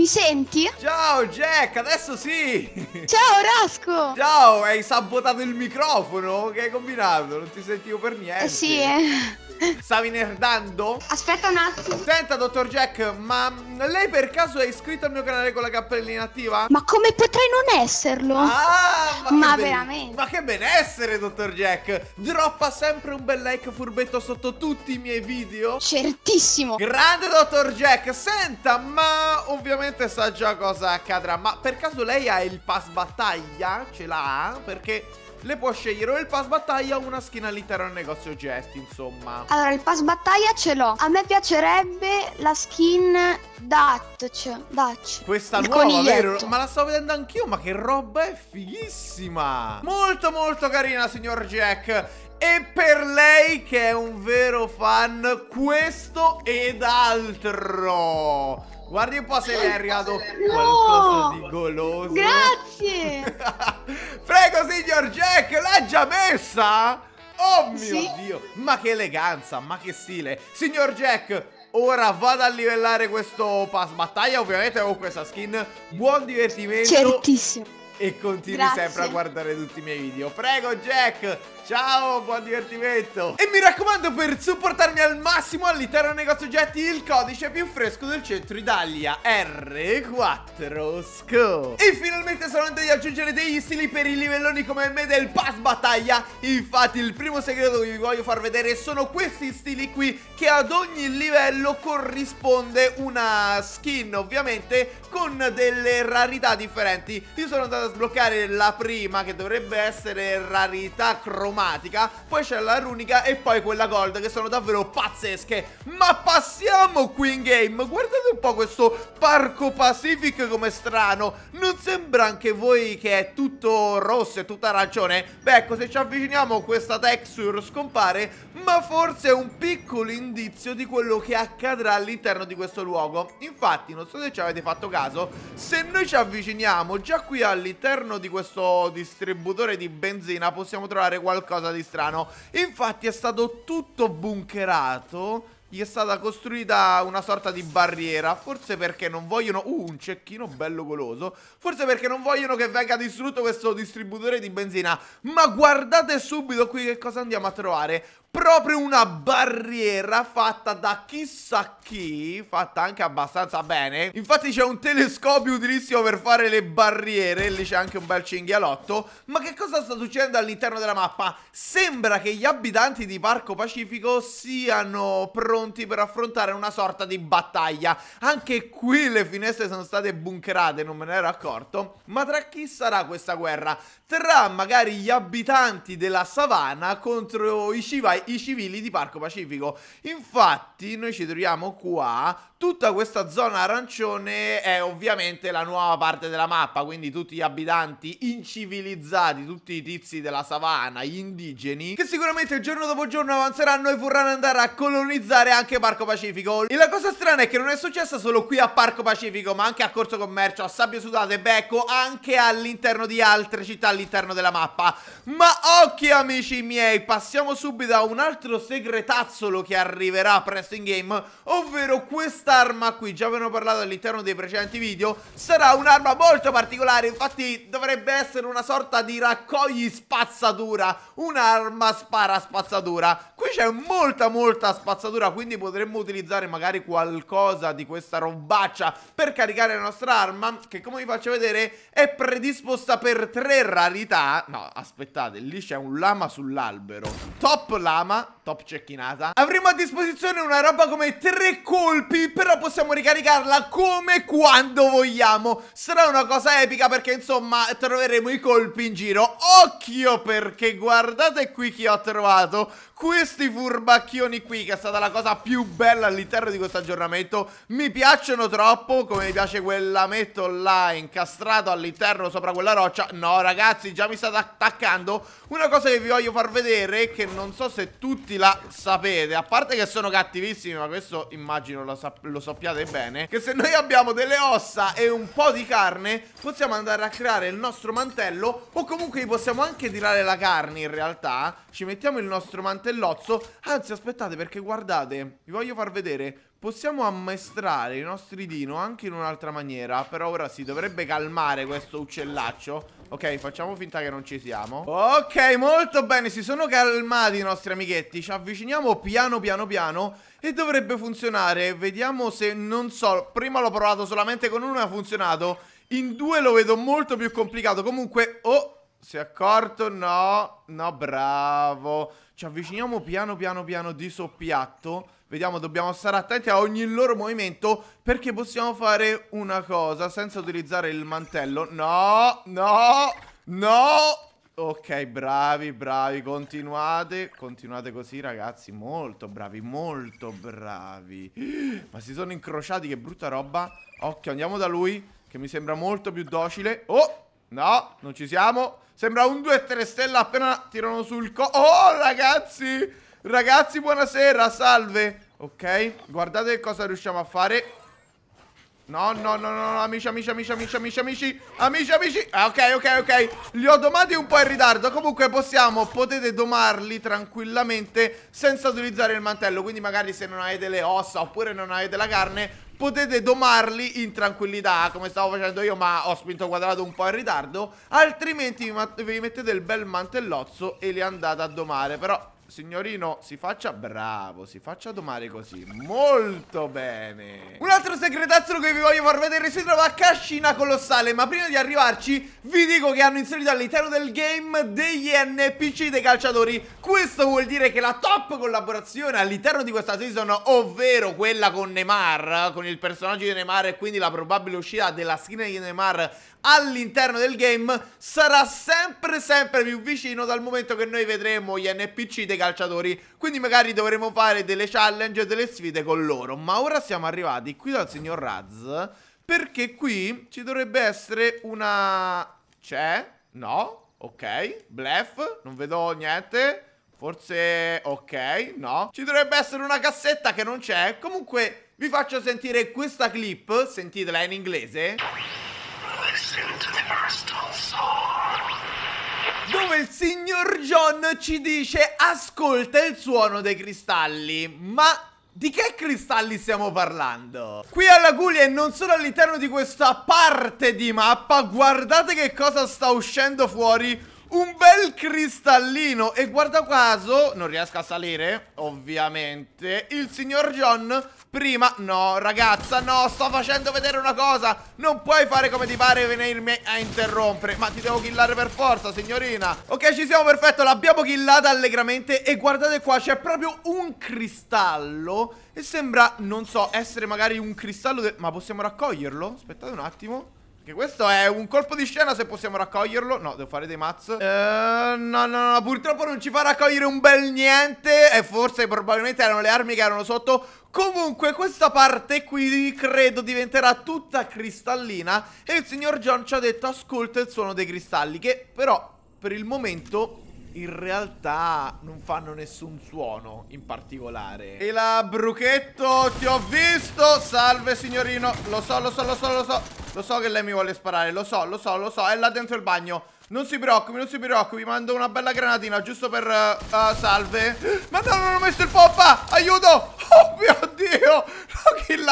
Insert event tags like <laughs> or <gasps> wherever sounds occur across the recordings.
Mi senti? Ciao Jack, adesso sì! Ciao Rasco! Ciao, hai sabotato il microfono? Che hai combinato? Non ti sentivo per eh niente. Eh sì, Stavi nerdando? Aspetta un attimo. Senta, dottor Jack, ma lei per caso è iscritto al mio canale con la cappellina attiva? Ma come potrei non esserlo? Ah, ma, ma veramente. Ma che benessere, dottor Jack. Droppa sempre un bel like furbetto sotto tutti i miei video. Certissimo. Grande, dottor Jack. Senta, ma ovviamente Sicuramente sa già cosa accadrà Ma per caso lei ha il pass battaglia? Ce l'ha? Perché le può scegliere o il pass battaglia o una skin all'interno del negozio oggetti, insomma. Allora, il pass battaglia ce l'ho. A me piacerebbe la skin Dutch. Dutch. Questa il nuova, vero? Ma la sto vedendo anch'io, ma che roba è fighissima. Molto, molto carina, signor Jack. E per lei che è un vero fan, questo ed altro. Guardi un po' se mi è arrivato no! qualcosa di goloso. Grazie! <laughs> Prego, signor Jack, l'ha già messa? Oh mio sì. Dio, ma che eleganza, ma che stile. Signor Jack, ora vado a livellare questo pass battaglia, ovviamente con questa skin. Buon divertimento. Certissimo. E continui Grazie. sempre a guardare tutti i miei video. Prego, Jack, Ciao, buon divertimento E mi raccomando per supportarmi al massimo all'interno del negozio oggetti Il codice più fresco del centro Italia R4 Sco E finalmente sono andato ad aggiungere degli stili per i livelloni come me del pass battaglia Infatti il primo segreto che vi voglio far vedere sono questi stili qui Che ad ogni livello corrisponde una skin ovviamente con delle rarità differenti Io sono andato a sbloccare la prima che dovrebbe essere rarità cromatica cromatica, poi c'è la runica e poi quella gold che sono davvero pazzesche. Ma passiamo qui in game, guardate un po' questo Parco Pacific come strano. Non sembra anche voi che è tutto rosso e tutta arancione? Beh ecco, se ci avviciniamo questa texture scompare, ma forse è un piccolo indizio di quello che accadrà all'interno di questo luogo. Infatti, non so se ci avete fatto caso, se noi ci avviciniamo già qui all'interno di questo distributore di benzina possiamo trovare qualcosa qualcosa di strano. Infatti è stato tutto bunkerato gli è stata costruita una sorta di barriera Forse perché non vogliono Uh, un cecchino bello goloso Forse perché non vogliono che venga distrutto questo distributore di benzina Ma guardate subito qui che cosa andiamo a trovare proprio una barriera fatta da chissà chi, fatta anche abbastanza bene. Infatti c'è un telescopio utilissimo per fare le barriere, lì c'è anche un bel cinghialotto. Ma che cosa sta succedendo all'interno della mappa? Sembra che gli abitanti di Parco Pacifico siano pronti per affrontare una sorta di battaglia. Anche qui le finestre sono state bunkerate, non me ne ero accorto. Ma tra chi sarà questa guerra? Tra magari gli abitanti della savana contro i civai i civili di Parco Pacifico. Infatti noi ci troviamo qua, tutta questa zona arancione è ovviamente la nuova parte della mappa, quindi tutti gli abitanti incivilizzati, tutti i tizi della savana, gli indigeni, che sicuramente giorno dopo giorno avanzeranno e vorranno andare a colonizzare anche Parco Pacifico. E la cosa strana è che non è successa solo qui a Parco Pacifico, ma anche a Corso Commercio, a Sabbio Sudato e Becco, anche all'interno di altre città all'interno della mappa. Ma occhio amici miei, passiamo subito a un un altro segretazzolo che arriverà presto in game Ovvero quest'arma qui, già ve ne ho parlato all'interno dei precedenti video Sarà un'arma molto particolare, infatti dovrebbe essere una sorta di raccogli spazzatura Un'arma spara spazzatura Qui c'è molta molta spazzatura, quindi potremmo utilizzare magari qualcosa di questa robaccia Per caricare la nostra arma, che come vi faccio vedere è predisposta per tre rarità No, aspettate, lì c'è un lama sull'albero Top lama Kama, top cecchinata. Avremo a disposizione una roba come tre colpi, però possiamo ricaricarla come e quando vogliamo. Sarà una cosa epica perché insomma troveremo i colpi in giro. Occhio perché guardate qui chi ho trovato. Questi furbacchioni qui, che è stata la cosa più bella all'interno di questo aggiornamento. Mi piacciono troppo, come mi piace quell'ametto là incastrato all'interno sopra quella roccia. No ragazzi, già mi state attaccando. Una cosa che vi voglio far vedere, che non so se tutti la sapete A parte che sono cattivissimi ma questo immagino lo, sap lo sappiate bene Che se noi abbiamo delle ossa e un po' di carne Possiamo andare a creare il nostro mantello O comunque possiamo anche tirare la carne in realtà Ci mettiamo il nostro mantellozzo Anzi aspettate perché guardate Vi voglio far vedere Possiamo ammaestrare i nostri dino anche in un'altra maniera Però ora si dovrebbe calmare questo uccellaccio Ok, facciamo finta che non ci siamo. Ok, molto bene, si sono calmati i nostri amichetti. Ci avviciniamo piano piano piano e dovrebbe funzionare. Vediamo se, non so, prima l'ho provato solamente con uno e ha funzionato. In due lo vedo molto più complicato. Comunque, oh... Si è accorto? No, no, bravo. Ci avviciniamo piano piano piano di soppiatto. Vediamo, dobbiamo stare attenti a ogni loro movimento perché possiamo fare una cosa senza utilizzare il mantello. No, no, no. Ok, bravi, bravi, continuate, continuate così ragazzi, molto bravi, molto bravi Ma si sono incrociati, che brutta roba Occhio, andiamo da lui, che mi sembra molto più docile Oh, no, non ci siamo Sembra un 2-3 stella appena tirano sul co... Oh, ragazzi, Ragazzi, buonasera, salve Ok, guardate cosa riusciamo a fare No, no, no, no, no, amici, amici, amici, amici, amici, amici Amici, amici ah, Ok, ok, ok Li ho domati un po' in ritardo Comunque possiamo, potete domarli tranquillamente Senza utilizzare il mantello Quindi magari se non avete le ossa Oppure non avete la carne potete domarli in tranquillità come stavo facendo io ma ho spinto quadrato un po' in ritardo altrimenti vi mettete il bel mantellozzo e li andate a domare però signorino, si faccia bravo, si faccia domare così. Molto bene. Un altro segretazzo che vi voglio far vedere si trova a Cascina Colossale, ma prima di arrivarci vi dico che hanno inserito all'interno del game degli NPC dei calciatori. Questo vuol dire che la top collaborazione all'interno di questa season, ovvero quella con Neymar, con il personaggio di Neymar e quindi la probabile uscita della skin di Neymar all'interno del game, sarà sempre sempre più vicino dal momento che noi vedremo gli NPC dei calciatori calciatori, quindi magari dovremo fare delle challenge e delle sfide con loro. Ma ora siamo arrivati qui dal signor Raz, perché qui ci dovrebbe essere una... C'è? No? Ok, blef, non vedo niente... Forse... ok, no Ci dovrebbe essere una cassetta che non c'è Comunque vi faccio sentire questa clip Sentitela in inglese Listen to the first dove il signor John ci dice ascolta il suono dei cristalli. Ma di che cristalli stiamo parlando? Qui alla Guglia e non solo all'interno di questa parte di mappa Guardate che cosa sta uscendo fuori un bel cristallino E guarda caso Non riesco a salire Ovviamente Il signor John Prima No ragazza No sto facendo vedere una cosa Non puoi fare come ti pare e venirmi a interrompere Ma ti devo killare per forza signorina Ok ci siamo perfetto L'abbiamo killata allegramente E guardate qua C'è proprio un cristallo E sembra Non so Essere magari un cristallo Ma possiamo raccoglierlo? Aspettate un attimo che questo è un colpo di scena se possiamo raccoglierlo No, devo fare dei mazz uh, No, no, no, purtroppo non ci fa raccogliere un bel niente E forse probabilmente erano le armi che erano sotto Comunque questa parte qui credo diventerà tutta cristallina E il signor John ci ha detto ascolta il suono dei cristalli Che però per il momento in realtà non fanno nessun suono in particolare. E la Bruchetto, ti ho visto! Salve signorino! Lo so, lo so, lo so, lo so. Lo so che lei mi vuole sparare, lo so, lo so, lo so. È là dentro il bagno. Non si preoccupi, non si preoccupi. Mando una bella granatina giusto per... Uh, uh, salve. <gasps> Ma no, non ho messo il poppa! Aiuto! Oh mio Dio!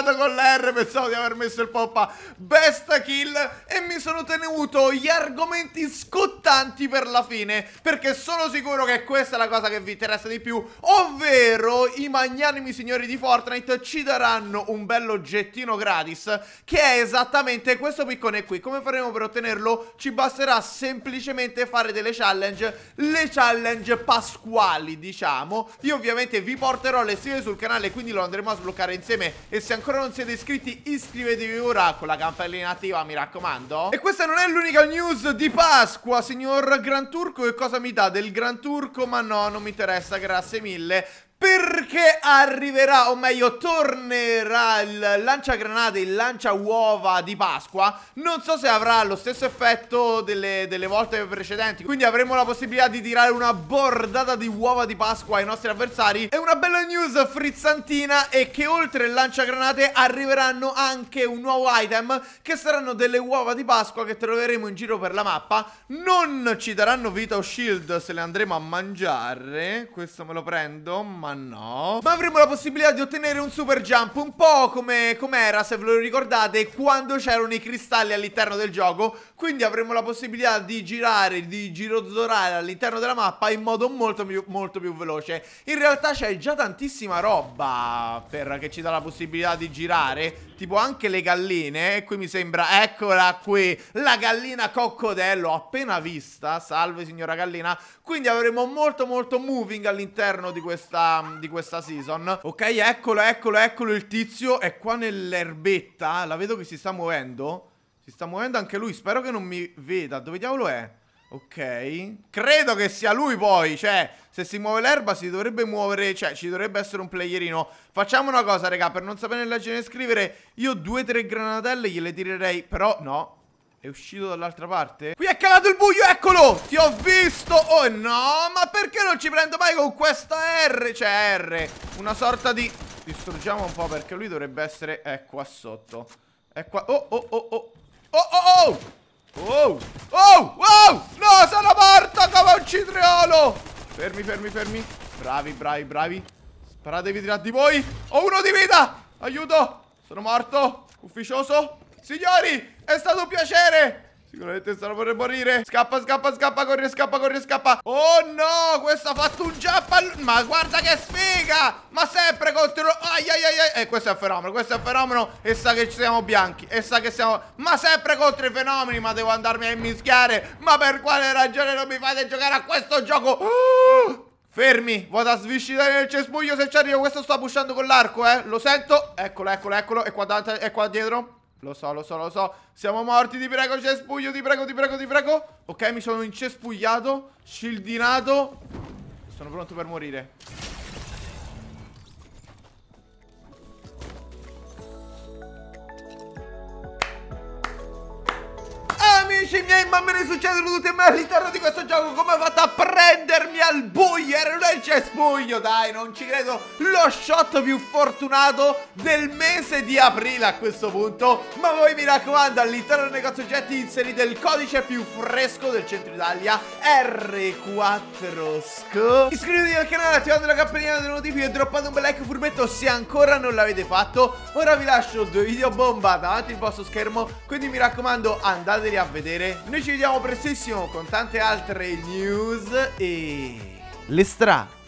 killato con la R Pensavo di aver messo il poppa Best kill E mi sono tenuto gli argomenti scottanti per la fine Perché sono sicuro che questa è la cosa che vi interessa di più Ovvero i magnanimi signori di Fortnite ci daranno un bell'oggettino gratis Che è esattamente questo piccone qui Come faremo per ottenerlo? Ci basterà semplicemente fare delle challenge Le challenge pasquali diciamo Io ovviamente vi porterò le stime sul canale Quindi lo andremo a sbloccare insieme E se ancora non siete iscritti iscrivetevi ora con la campanellina attiva mi raccomando E questa non è l'unica news di Pasqua signor Gran Turco E cosa mi dà del Gran Turco? Ma no non mi interessa grazie mille perché arriverà, o meglio, tornerà il lanciagranate, il lancia uova di Pasqua. Non so se avrà lo stesso effetto delle, delle, volte precedenti. Quindi avremo la possibilità di tirare una bordata di uova di Pasqua ai nostri avversari. E una bella news frizzantina è che oltre il lanciagranate arriveranno anche un nuovo item che saranno delle uova di Pasqua che troveremo in giro per la mappa. Non ci daranno vita o shield se le andremo a mangiare. Questo me lo prendo, ma no Ma avremo la possibilità di ottenere un super jump Un po' come com era, se ve lo ricordate Quando c'erano i cristalli all'interno del gioco Quindi avremo la possibilità di girare Di girozzolare all'interno della mappa In modo molto più, molto più veloce In realtà c'è già tantissima roba per, Che ci dà la possibilità di girare tipo anche le galline, e eh, qui mi sembra, eccola qui, la gallina coccodello appena vista, salve signora gallina, quindi avremo molto molto moving all'interno di questa, di questa season. Ok, eccolo, eccolo, eccolo il tizio, è qua nell'erbetta, la vedo che si sta muovendo, si sta muovendo anche lui, spero che non mi veda, dove diavolo è? Ok. Credo che sia lui poi, cioè, se si muove l'erba si dovrebbe muovere, cioè, ci dovrebbe essere un playerino. Facciamo una cosa, raga, per non sapere leggere e scrivere, io due, tre granatelle gliele tirerei, però no. È uscito dall'altra parte? Qui è calato il buio, eccolo! Ti ho visto! Oh no, ma perché non ci prendo mai con questa R? Cioè, R, una sorta di... Distruggiamo un po' perché lui dovrebbe essere... È eh, qua sotto. È qua... Oh, oh, oh, oh! Oh, oh, oh! Oh, oh, oh! Citreolo! Fermi, fermi, fermi. Bravi, bravi, bravi. Sparatevi tra di voi. Ho uno di vita! Aiuto! Sono morto. Ufficioso. Signori, è stato un piacere. Sicuramente stanno per morire. Scappa, scappa, scappa, corri, scappa, corri, scappa. Oh no, questo ha fatto un jump. Ma guarda che sfiga! Ma sempre contro. Ai, ai, ai, ai. E eh, questo è un fenomeno, questo è un fenomeno. E sa che ci siamo bianchi. E sa che siamo. Ma sempre contro i fenomeni. Ma devo andarmi a immischiare. Ma per quale ragione non mi fate giocare a questo gioco? Oh! Fermi, vado a sviscitare nel cespuglio se ci arrivo. Questo sto pushando con l'arco, eh. Lo sento. Eccolo, eccolo, eccolo. E qua, davanti, e qua dietro. Lo so, lo so, lo so. Siamo morti, ti prego, cespuglio, ti prego, ti prego, ti prego. Ok, mi sono incespugliato, shieldinato. Sono pronto per morire. amici miei, ma me ne succedono tutte me all'interno di questo gioco. Come ho fatto a prendermi al buio? Era un cespuglio, dai, non ci credo. Lo shot più fortunato del mese di aprile a questo punto. Ma voi mi raccomando, all'interno del negozio oggetti inserite il codice più fresco del centro Italia, R4SC. Iscrivetevi al canale, attivando la campanella delle notifiche e droppate un bel like furbetto se ancora non l'avete fatto. Ora vi lascio due video bomba davanti al vostro schermo, quindi mi raccomando andateli a vedere vedere. Noi ci vediamo prestissimo con tante altre news e... Le stra